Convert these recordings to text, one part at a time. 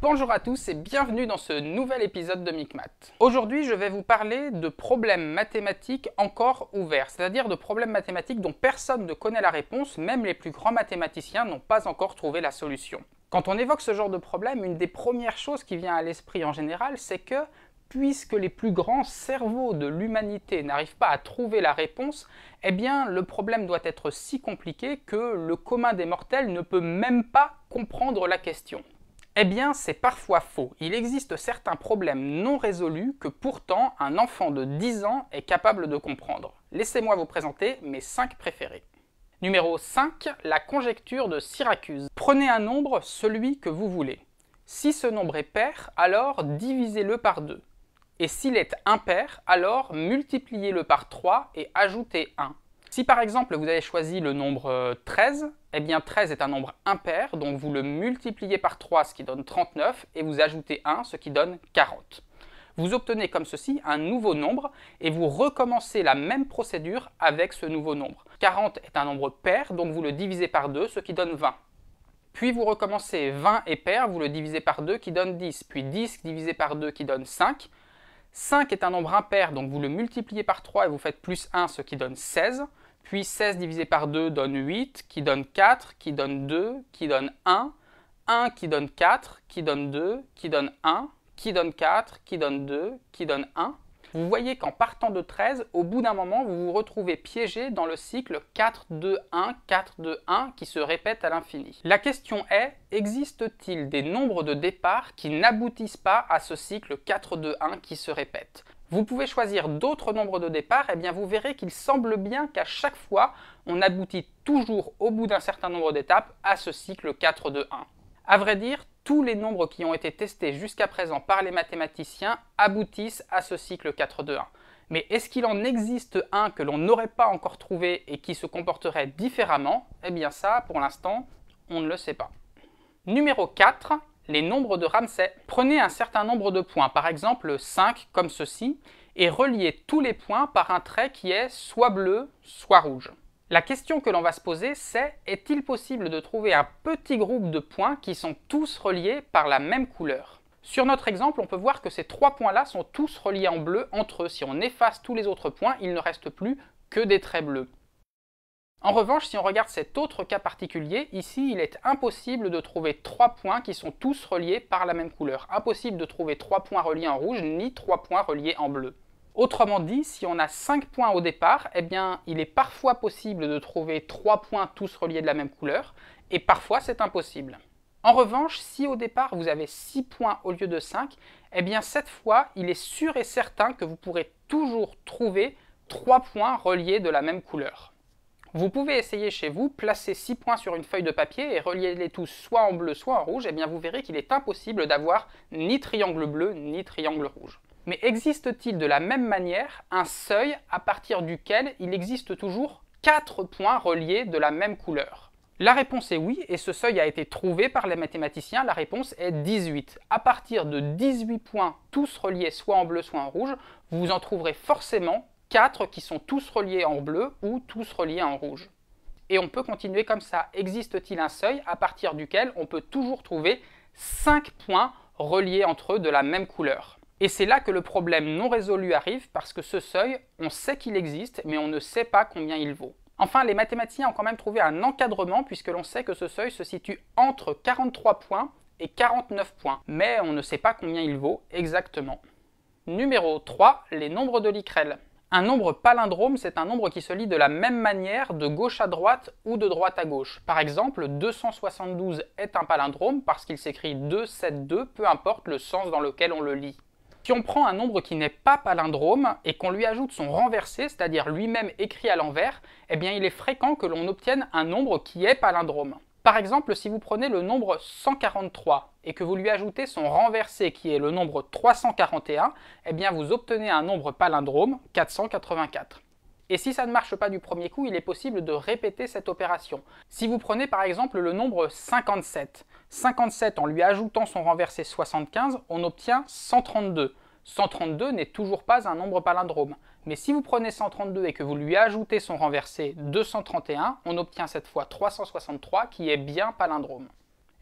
Bonjour à tous et bienvenue dans ce nouvel épisode de Micmat. Aujourd'hui, je vais vous parler de problèmes mathématiques encore ouverts, c'est-à-dire de problèmes mathématiques dont personne ne connaît la réponse, même les plus grands mathématiciens n'ont pas encore trouvé la solution. Quand on évoque ce genre de problème, une des premières choses qui vient à l'esprit en général, c'est que puisque les plus grands cerveaux de l'humanité n'arrivent pas à trouver la réponse, eh bien le problème doit être si compliqué que le commun des mortels ne peut même pas comprendre la question. Eh bien, c'est parfois faux. Il existe certains problèmes non résolus que pourtant un enfant de 10 ans est capable de comprendre. Laissez-moi vous présenter mes 5 préférés. Numéro 5, la conjecture de Syracuse. Prenez un nombre, celui que vous voulez. Si ce nombre est pair, alors divisez-le par 2. Et s'il est impair, alors multipliez-le par 3 et ajoutez 1. Si par exemple vous avez choisi le nombre 13, euh, eh bien 13 est un nombre impair, donc vous le multipliez par 3, ce qui donne 39, et vous ajoutez 1, ce qui donne 40. Vous obtenez comme ceci un nouveau nombre et vous recommencez la même procédure avec ce nouveau nombre. 40 est un nombre pair, donc vous le divisez par 2, ce qui donne 20. Puis vous recommencez 20 et pair, vous le divisez par 2 qui donne 10, puis 10 divisé par 2 qui donne 5, 5 est un nombre impair, donc vous le multipliez par 3 et vous faites plus 1, ce qui donne 16. Puis 16 divisé par 2 donne 8, qui donne 4, qui donne 2, qui donne 1. 1 qui donne 4, qui donne 2, qui donne 1, qui donne 4, qui donne 2, qui donne 1 vous voyez qu'en partant de 13, au bout d'un moment, vous vous retrouvez piégé dans le cycle 4-2-1, 4-2-1 qui se répète à l'infini. La question est, existe-t-il des nombres de départs qui n'aboutissent pas à ce cycle 4-2-1 qui se répète vous pouvez choisir d'autres nombres de départ, et eh bien vous verrez qu'il semble bien qu'à chaque fois, on aboutit toujours au bout d'un certain nombre d'étapes à ce cycle 4-2-1. À vrai dire, tous les nombres qui ont été testés jusqu'à présent par les mathématiciens aboutissent à ce cycle 4-2-1. Mais est-ce qu'il en existe un que l'on n'aurait pas encore trouvé et qui se comporterait différemment Eh bien ça, pour l'instant, on ne le sait pas. Numéro 4, les nombres de Ramsey. Prenez un certain nombre de points, par exemple 5 comme ceci, et reliez tous les points par un trait qui est soit bleu, soit rouge. La question que l'on va se poser, c'est est-il possible de trouver un petit groupe de points qui sont tous reliés par la même couleur Sur notre exemple, on peut voir que ces trois points-là sont tous reliés en bleu entre eux. Si on efface tous les autres points, il ne reste plus que des traits bleus. En revanche, si on regarde cet autre cas particulier, ici il est impossible de trouver trois points qui sont tous reliés par la même couleur. Impossible de trouver trois points reliés en rouge, ni trois points reliés en bleu. Autrement dit, si on a 5 points au départ, eh bien, il est parfois possible de trouver 3 points tous reliés de la même couleur, et parfois c'est impossible. En revanche, si au départ vous avez 6 points au lieu de 5, eh bien cette fois, il est sûr et certain que vous pourrez toujours trouver 3 points reliés de la même couleur. Vous pouvez essayer chez vous, placer 6 points sur une feuille de papier et relier-les tous soit en bleu, soit en rouge, et eh bien vous verrez qu'il est impossible d'avoir ni triangle bleu, ni triangle rouge mais existe-t-il de la même manière un seuil à partir duquel il existe toujours 4 points reliés de la même couleur La réponse est oui, et ce seuil a été trouvé par les mathématiciens, la réponse est 18. À partir de 18 points, tous reliés soit en bleu soit en rouge, vous en trouverez forcément 4 qui sont tous reliés en bleu ou tous reliés en rouge. Et on peut continuer comme ça. Existe-t-il un seuil à partir duquel on peut toujours trouver 5 points reliés entre eux de la même couleur et c'est là que le problème non résolu arrive parce que ce seuil, on sait qu'il existe, mais on ne sait pas combien il vaut. Enfin, les mathématiciens ont quand même trouvé un encadrement puisque l'on sait que ce seuil se situe entre 43 points et 49 points, mais on ne sait pas combien il vaut exactement. Numéro 3, les nombres de Lickrel. Un nombre palindrome, c'est un nombre qui se lit de la même manière de gauche à droite ou de droite à gauche. Par exemple, 272 est un palindrome parce qu'il s'écrit 272, peu importe le sens dans lequel on le lit. Si on prend un nombre qui n'est pas palindrome et qu'on lui ajoute son renversé, c'est-à-dire lui-même écrit à l'envers, eh bien il est fréquent que l'on obtienne un nombre qui est palindrome. Par exemple, si vous prenez le nombre 143 et que vous lui ajoutez son renversé qui est le nombre 341, eh bien vous obtenez un nombre palindrome 484. Et si ça ne marche pas du premier coup, il est possible de répéter cette opération. Si vous prenez par exemple le nombre 57 57 en lui ajoutant son renversé 75, on obtient 132. 132 n'est toujours pas un nombre palindrome. Mais si vous prenez 132 et que vous lui ajoutez son renversé 231, on obtient cette fois 363 qui est bien palindrome.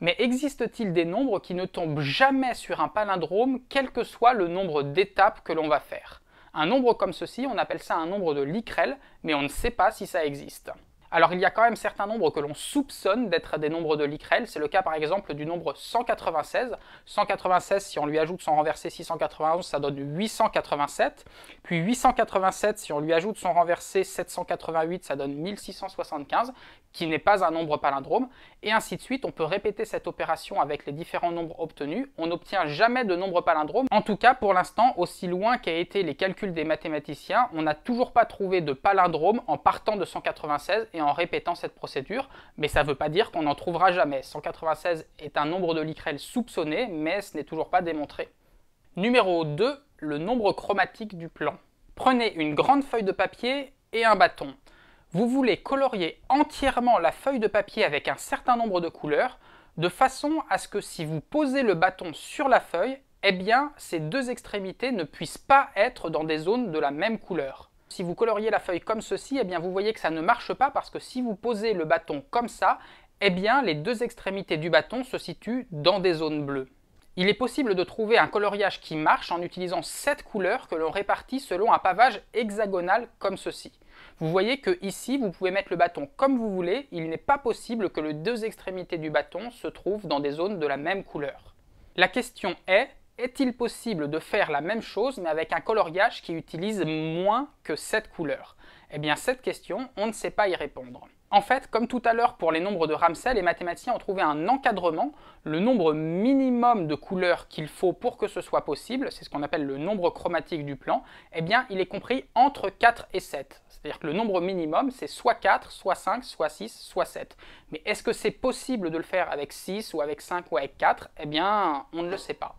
Mais existe-t-il des nombres qui ne tombent jamais sur un palindrome, quel que soit le nombre d'étapes que l'on va faire Un nombre comme ceci, on appelle ça un nombre de Likrell, mais on ne sait pas si ça existe. Alors il y a quand même certains nombres que l'on soupçonne d'être des nombres de l'ICREL, C'est le cas par exemple du nombre 196. 196, si on lui ajoute son renversé 691, ça donne 887. Puis 887, si on lui ajoute son renversé 788, ça donne 1675, qui n'est pas un nombre palindrome. Et ainsi de suite, on peut répéter cette opération avec les différents nombres obtenus. On n'obtient jamais de nombre palindrome. En tout cas, pour l'instant, aussi loin qu'aient été les calculs des mathématiciens, on n'a toujours pas trouvé de palindrome en partant de 196 et en en répétant cette procédure, mais ça ne veut pas dire qu'on n'en trouvera jamais. 196 est un nombre de Lickrel soupçonné, mais ce n'est toujours pas démontré. Numéro 2, le nombre chromatique du plan. Prenez une grande feuille de papier et un bâton. Vous voulez colorier entièrement la feuille de papier avec un certain nombre de couleurs, de façon à ce que si vous posez le bâton sur la feuille, eh bien, ces deux extrémités ne puissent pas être dans des zones de la même couleur. Si vous coloriez la feuille comme ceci, eh bien vous voyez que ça ne marche pas parce que si vous posez le bâton comme ça, eh bien les deux extrémités du bâton se situent dans des zones bleues. Il est possible de trouver un coloriage qui marche en utilisant sept couleurs que l'on répartit selon un pavage hexagonal comme ceci. Vous voyez que ici, vous pouvez mettre le bâton comme vous voulez, il n'est pas possible que les deux extrémités du bâton se trouvent dans des zones de la même couleur. La question est, est-il possible de faire la même chose mais avec un coloriage qui utilise moins que 7 couleurs Eh bien cette question, on ne sait pas y répondre. En fait, comme tout à l'heure pour les nombres de Ramsey, les mathématiciens ont trouvé un encadrement, le nombre minimum de couleurs qu'il faut pour que ce soit possible, c'est ce qu'on appelle le nombre chromatique du plan, eh bien il est compris entre 4 et 7. C'est-à-dire que le nombre minimum c'est soit 4, soit 5, soit 6, soit 7. Mais est-ce que c'est possible de le faire avec 6 ou avec 5 ou avec 4 Eh bien on ne le sait pas.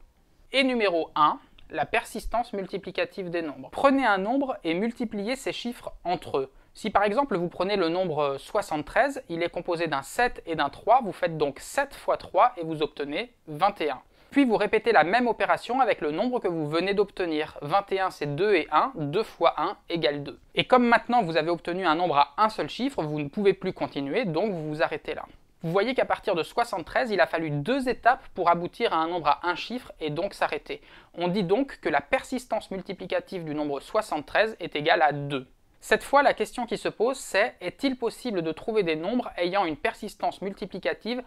Et numéro 1, la persistance multiplicative des nombres. Prenez un nombre et multipliez ces chiffres entre eux. Si par exemple vous prenez le nombre 73, il est composé d'un 7 et d'un 3, vous faites donc 7 fois 3 et vous obtenez 21. Puis vous répétez la même opération avec le nombre que vous venez d'obtenir. 21 c'est 2 et 1, 2 fois 1 égale 2. Et comme maintenant vous avez obtenu un nombre à un seul chiffre, vous ne pouvez plus continuer, donc vous vous arrêtez là. Vous voyez qu'à partir de 73, il a fallu deux étapes pour aboutir à un nombre à un chiffre et donc s'arrêter. On dit donc que la persistance multiplicative du nombre 73 est égale à 2. Cette fois, la question qui se pose, c'est est-il possible de trouver des nombres ayant une persistance multiplicative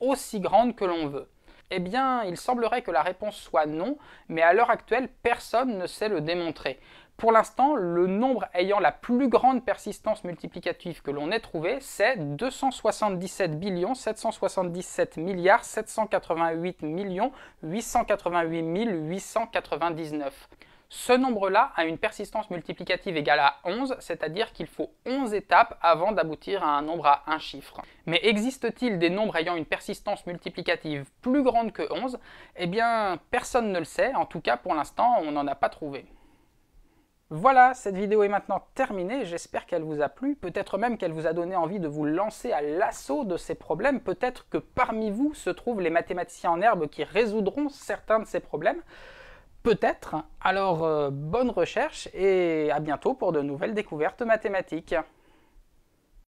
aussi grande que l'on veut Eh bien, il semblerait que la réponse soit non, mais à l'heure actuelle, personne ne sait le démontrer. Pour l'instant, le nombre ayant la plus grande persistance multiplicative que l'on ait trouvé, c'est 277 777 788 888 899. Ce nombre-là a une persistance multiplicative égale à 11, c'est-à-dire qu'il faut 11 étapes avant d'aboutir à un nombre à un chiffre. Mais existe-t-il des nombres ayant une persistance multiplicative plus grande que 11 Eh bien, personne ne le sait, en tout cas pour l'instant, on n'en a pas trouvé. Voilà, cette vidéo est maintenant terminée, j'espère qu'elle vous a plu, peut-être même qu'elle vous a donné envie de vous lancer à l'assaut de ces problèmes, peut-être que parmi vous se trouvent les mathématiciens en herbe qui résoudront certains de ces problèmes, peut-être, alors euh, bonne recherche et à bientôt pour de nouvelles découvertes mathématiques.